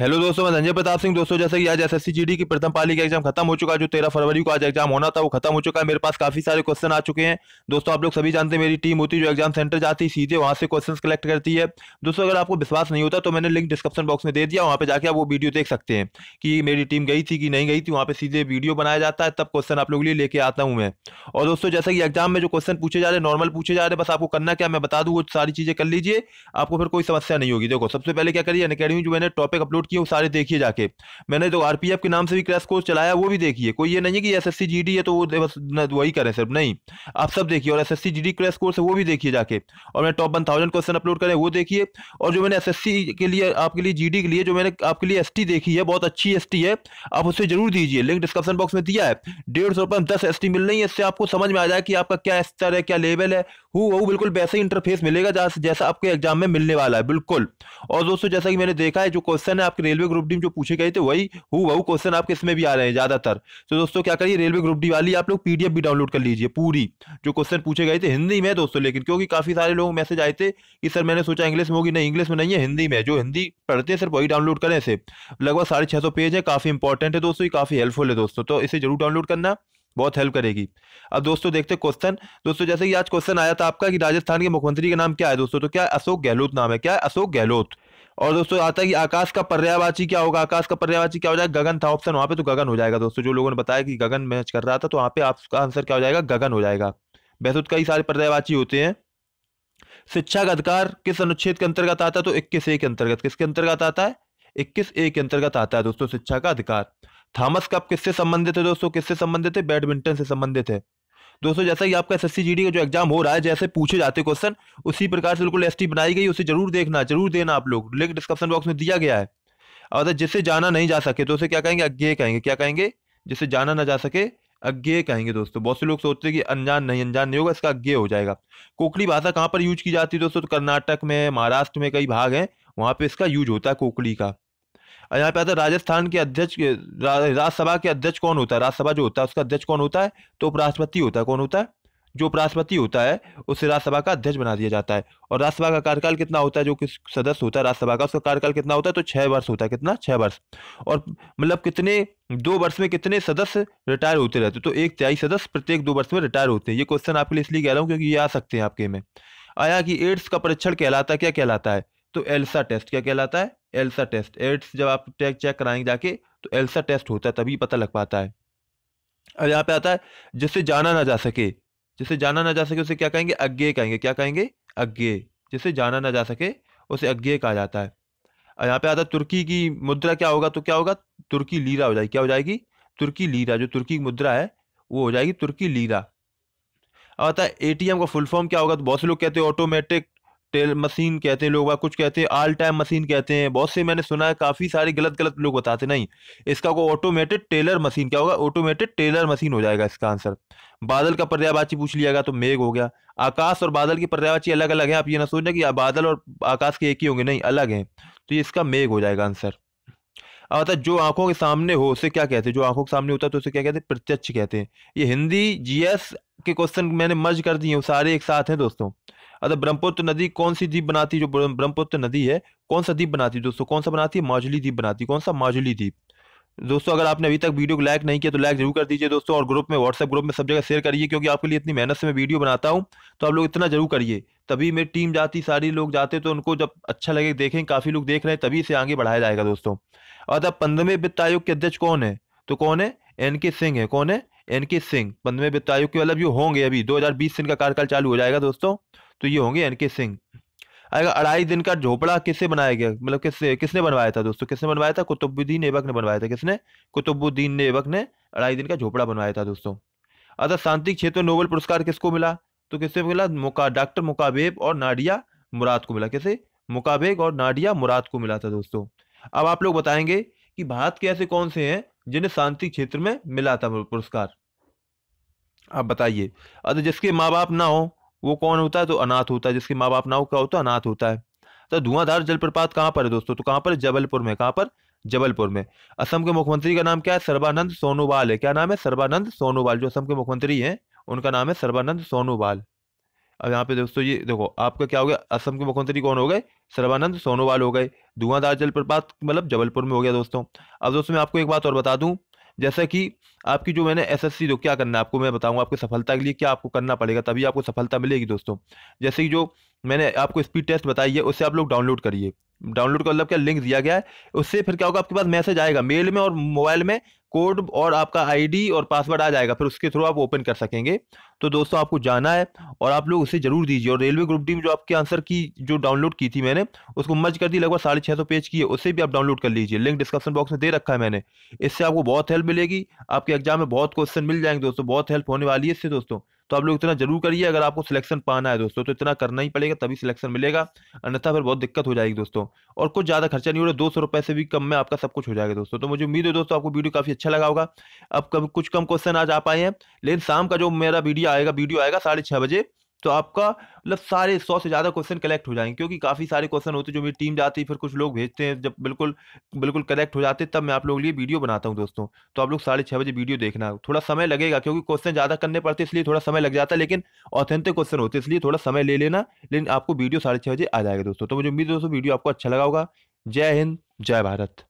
hello दोस्तों मैं संजय प्रताप सिंह दोस्तों जैसे कि आज एसएससी जीडी की प्रथम पाली का एग्जाम खत्म हो चुका जो तेरह फरवरी को आज एग्जाम होना था वो खत्म हो चुका है मेरे पास काफी सारे क्वेश्चन आ चुके हैं दोस्तों आप लोग सभी जानते हैं मेरी टीम होती है जो एग्जाम सेंटर जाती है सीधे वहां से क्वेश्चन कलेक्ट करती है दोस्तों अगर आपको विश्वास नहीं होता तो मैंने लिंक डिस्क्रिप्शन बॉक्स में दे दिया वहाँ पर जाकर आप वो वीडियो देख सकते हैं कि मेरी टीम गई थी कि नहीं गई थी वहाँ पर सीधे वीडियो बनाया जाता है तब क्वेश्चन आप लोग लिए लेके आता हूँ मैं और दोस्तों जैसे कि एग्जाम में जो क्वेश्चन पूछे जा रहे नॉर्मल पूछे जा रहे बस आपको करना क्या मैं बता दूँ वो सारी चीज़ें कर लीजिए आपको फिर कोई समस्या नहीं होगी देखो सबसे पहले क्या करिए अकेडमी जो मैंने टॉपिक अपलोड डाउनलोड किए सारे देखिए जाके मैंने जो तो आर के नाम से भी क्रैश कोर्स चलाया वो भी देखिए कोई ये नहीं है कि एस एस है तो वो बस वही करें सिर्फ नहीं आप सब देखिए और एस जीडी क्रैश कोर्स है वो भी देखिए जाके और मैंने टॉप वन क्वेश्चन अपलोड करें वो देखिए और जो मैंने एस के लिए आपके लिए जी के लिए जो मैंने आपके लिए एस देखी है बहुत अच्छी एस है आप उससे जरूर दीजिए लिंक डिस्क्रिप्शन बॉक्स में दिया है डेढ़ सौ दस एस मिल रही है इससे आपको समझ में आ जाए कि आपका क्या स्तर है क्या लेवल है हु वो बिल्कुल वैसे ही इंटरफेस मिलेगा जैसा आपके एग्जाम में मिलने वाला है बिल्कुल और दोस्तों जैसा कि मैंने देखा है जो क्वेश्चन है आप आपके रेलवे ग्रुप डी जो पूछे गए थे वही हु वह क्वेश्चन आपके इसमें भी आ रहे हैं ज़्यादातर तो दोस्तों क्या करिए रेलवे ग्रुप डी वाली आप लोग पी भी डाउनलोड कर लीजिए पूरी जो क्वेश्चन पूछे गए थे हिंदी में दोस्तों लेकिन क्योंकि काफ़ी सारे लोग मैसेज आए थे कि सर मैंने सोचा इंग्लिश में होगी नहीं इंग्लिश में नहीं है हिंदी में जो हिंदी पढ़ते हैं सिर्फ वही डाउनलोड करें इसे लगभग साढ़े सौ पेज है काफ़ी इंपॉर्टेंट है दोस्तों ये काफ़ी हेल्पफुल है दोस्तों तो इसे जरूर डाउनलोड करना बहुत हेल्प करेगी अब दोस्तों देखते क्वेश्चन दोस्तों जैसे कि आज क्वेश्चन आया था आपका कि राजस्थान के मुख्यमंत्री का नाम क्या है दोस्तों तो क्या अशोक गहलोत नाम है क्या अशोक गहलोत और दोस्तों आता है कि आकाश का पर्यावाची क्या होगा आकाश का पर्यावाची क्या हो जाएगा गगन था ऑप्शन वहाँ पे तो गगन हो जाएगा दोस्तों जो लोगों ने बताया कि गगन मैच कर रहा था तो वहाँ पे आपका आंसर क्या हो जाएगा गगन हो जाएगा वैसे तो कई सारे पर्यावाची होते हैं शिक्षा का अधिकार किस अनुच्छेद के अंतर्गत आता है तो इक्कीस ए के अंतर्गत किसके अंतर्गत आता है इक्कीस ए के अंतर्गत आता है दोस्तों शिक्षा का अधिकार थॉमस कप किससे संबंधित है दोस्तों किससे संबंधित है बैडमिंटन से संबंधित है दोस्तों जैसा कि आपका एस एस का जो एग्जाम हो रहा है जैसे पूछे जाते क्वेश्चन उसी प्रकार से बिल्कुल एस बनाई गई उसे जरूर देखना जरूर देना आप लोग लिंक डिस्क्रिप्शन बॉक्स में दिया गया है और जिससे जाना नहीं जा सके तो उसे क्या कहेंगे अज्ञे कहेंगे क्या कहेंगे जिससे जाना ना जा सके अज्ञे कहेंगे दोस्तों बहुत से लोग सोचते हैं कि अनजान नहीं अनजान नहीं होगा इसका अज्ञे हो जाएगा कोकली भाषा कहाँ पर यूज की जाती है दोस्तों तो कर्नाटक में महाराष्ट्र में कई भाग हैं वहाँ पे इसका यूज होता है कोकली का और यहाँ पे आता है राजस्थान के अध्यक्ष राज्यसभा के अध्यक्ष कौन होता है राज्यसभा जो होता है उसका अध्यक्ष कौन होता है तो उपराष्ट्रपति होता है कौन होता है जो उपराष्ट्रपति होता है उसे राज्यसभा का अध्यक्ष बना दिया जाता है और राज्यसभा का कार्यकाल कितना होता है जो किस सदस्य होता है राज्यसभा का उसका कार्यकाल कितना होता है तो छः वर्ष होता है कितना छः वर्ष और मतलब कितने दो वर्ष में कितने सदस्य रिटायर होते रहते तो एक तिहाई सदस्य प्रत्येक दो वर्ष में रिटायर होते हैं ये क्वेश्चन आपके लिए इसलिए कह रहा हूँ क्योंकि ये आ सकते हैं आपके में आया कि एड्स का परीक्षण कहलाता क्या कहलाता है तो एल्सा टेस्ट क्या कहलाता है एल्सा टेस्ट एड्स जब आप टैग चेक कराएंगे जाके तो एल्सा टेस्ट होता है तभी पता लग पाता है और यहाँ पे आता है जिससे जाना ना जा सके जिससे जाना ना जा सके उसे क्या कहेंगे अज्ञे कहेंगे क्या कहेंगे अज्ञे जिससे जाना ना जा सके उसे अज्ञे कहा जाता है और यहाँ पे आता है तुर्की की मुद्रा क्या होगा तो क्या होगा तुर्की लीरा हो जाएगी क्या हो जाएगी तुर्की लीरा जो तुर्की मुद्रा है वो हो जाएगी तुर्की लीरा और आता है एटीएम का फुल फॉर्म क्या होगा तो बहुत से लोग कहते हैं ऑटोमेटिक टेल मशीन कहते हैं लोग कुछ कहते हैं आल टाइम मशीन कहते हैं बहुत से मैंने सुना है काफ़ी सारे गलत गलत लोग बताते नहीं इसका को ऑटोमेटेड टेलर मशीन क्या होगा ऑटोमेटेड टेलर मशीन हो जाएगा इसका आंसर बादल का पर्यावाची पूछ लिया गया तो मेघ हो गया आकाश और बादल की पर्यावाची अलग अलग है आप ये ना सोचना कि बादल और आकाश के एक ही होंगे नहीं अलग हैं तो ये इसका मेघ हो जाएगा आंसर अब अर्थात जो आंखों के सामने हो उसे क्या कहते हैं जो आंखों के सामने होता है तो उसे क्या कहते हैं प्रत्यक्ष कहते हैं ये हिंदी जीएस के क्वेश्चन मैंने मर्ज कर दिए सारे एक साथ हैं दोस्तों अगर ब्रह्मपुत्र नदी कौन सी द्वीप बनाती जो ब्रह्मपुत्र नदी है कौन सा द्वीप बनाती दोस्तों कौन सा बनाती है माजुली द्वीप बनाती कौन सा माजुली द्वीप दोस्तों अगर आपने अभी तक वीडियो को लाइक नहीं किया तो लाइक जरूर कर दीजिए दोस्तों और ग्रुप में व्हाट्सएप ग्रुप में सब जगह शेयर करिए क्योंकि आपके लिए इतनी मेहनत से मैं वीडियो बनाता हूँ तो आप लोग इतना जरूर करिए तभी मेरी टीम जाती सारी लोग जाते तो उनको जब अच्छा लगे देखें काफ़ी लोग देख रहे हैं तभी इसे आगे बढ़ाया जाएगा दोस्तों अब पंद्रहवें वित्त आयोग के अध्यक्ष कौन है तो कौन है एन के सिंह है कौन है एन के सिंह पंद्रहवें वित्त आयोग के मतलब ये होंगे अभी दो से इनका कार्यकाल चालू हो जाएगा दोस्तों तो ये होंगे एनके सिंह आएगा अढ़ाई दिन का झोपड़ा किससे बनाया गया मतलब किससे किसने बनवाया था दोस्तों किसने बनवाया था कुतुबुद्दीन एबक ने बनवाया था किसने कुतुबुद्दीन एबक ने अढ़ाई दिन का झोपड़ा बनवाया था दोस्तों अच्छा शांति क्षेत्र नोबेल पुरस्कार किसको मिला तो किससे मिला मुका डॉक्टर मुकाबेब और नाडिया मुराद को मिला कैसे मुकाबेब और नाडिया मुराद को मिला था दोस्तों अब आप लोग बताएंगे कि भारत के ऐसे कौन से हैं जिन्हें शांति क्षेत्र में मिला था पुरस्कार आप बताइए अतः जिसके माँ बाप ना हो वो कौन होता है तो अनाथ होता है जिसके माँ बाप ना हो क्या होता है अनाथ होता है तो धुआंधार जलप्रपात कहाँ पर है दोस्तों तो कहाँ पर जबलपुर में कहाँ पर जबलपुर में असम के मुख्यमंत्री का नाम क्या है सर्बानंद सोनोवाल है क्या नाम है सर्बानंद सोनोवाल जो असम के मुख्यमंत्री हैं उनका नाम है सर्बानंद सोनोवाल अब यहाँ पे दोस्तों ये देखो आपका क्या हो गया असम के मुख्यमंत्री कौन हो गए सर्बानंद सोनोवाल हो गए धुआंधार जलप्रपात मतलब जबलपुर में हो गया दोस्तों अब दोस्तों मैं आपको एक बात और बता दूं जैसा कि आपकी जो मैंने एस एस जो क्या करना है आपको मैं बताऊंगा आपकी सफलता के लिए क्या आपको करना पड़ेगा तभी आपको सफलता मिलेगी दोस्तों जैसे कि जो मैंने आपको स्पीड टेस्ट बताई है उससे आप लोग डाउनलोड करिए डाउनलोड का मतलब क्या लिंक दिया गया है उससे फिर क्या होगा आपके पास मैसेज आएगा मेल में और मोबाइल में कोड और आपका आईडी और पासवर्ड आ जाएगा फिर उसके थ्रू आप ओपन कर सकेंगे तो दोस्तों आपको जाना है और आप लोग उसे जरूर दीजिए और रेलवे ग्रुप डी में जो आपके आंसर की जो डाउनलोड की थी मैंने उसको मर्ज कर दी लगभग साढ़े छः सौ पेज की है उसे भी आप डाउनलोड कर लीजिए लिंक डिस्क्रिप्शन बॉक्स में दे रखा है मैंने इससे आपको बहुत हेल्प मिलेगी आपके एग्जाम में बहुत क्वेश्चन मिल जाएंगे दोस्तों बहुत हेल्प होने वाली है इससे दोस्तों तो आप लोग इतना जरूर करिए अगर आपको सिलेक्शन पाना है दोस्तों तो इतना करना ही पड़ेगा तभी सिलेक्शन मिलेगा अन्यथा फिर बहुत दिक्कत हो जाएगी दोस्तों और कुछ ज़्यादा खर्चा नहीं हो रहा दो सौ रुपये से भी कम में आपका सब कुछ हो जाएगा दोस्तों तो मुझे उम्मीद है दोस्तों आपको वीडियो काफ़ी अच्छा लगा होगा अब कभी कुछ कम क्वेश्चन आज आ पाए हैं लेकिन शाम का जो मेरा वीडियो आएगा वीडियो आएगा साढ़े बजे तो आपका मतलब सारे सौ से ज़्यादा क्वेश्चन कलेक्ट हो जाएंगे क्योंकि काफ़ी सारे क्वेश्चन होते हैं जो मेरी टीम जाती है फिर कुछ लोग भेजते हैं जब बिल्कुल बिल्कुल कलेक्ट हो जाते हैं तब मैं आप लोग लिए वीडियो बनाता हूँ दोस्तों तो आप लोग साढ़े छः बजे वीडियो देखना थोड़ा समय लगेगा क्योंकि क्वेश्चन ज़्यादा करने पड़ते इसलिए थोड़ा समय लग जाता है लेकिन ऑथेंटिक क्वेश्चन होते इसलिए थोड़ा समय ले लेना लेकिन आपको वीडियो साढ़े बजे आ जाएगा दोस्तों तो मुझे उम्मीद दोस्तों वीडियो आपको अच्छा लगा होगा जय हिंद जय भारत